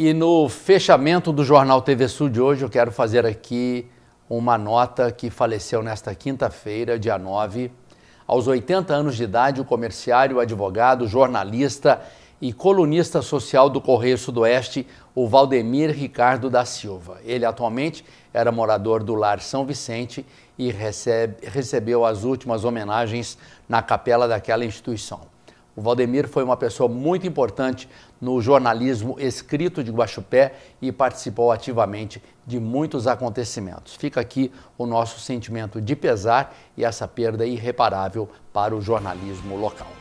E no fechamento do Jornal TV Sul de hoje, eu quero fazer aqui uma nota que faleceu nesta quinta-feira, dia 9. Aos 80 anos de idade, o comerciário, advogado, jornalista e colunista social do Correio Sudoeste, o Valdemir Ricardo da Silva. Ele atualmente era morador do Lar São Vicente e recebe, recebeu as últimas homenagens na capela daquela instituição. O Valdemir foi uma pessoa muito importante no jornalismo escrito de Guaxupé e participou ativamente de muitos acontecimentos. Fica aqui o nosso sentimento de pesar e essa perda irreparável para o jornalismo local.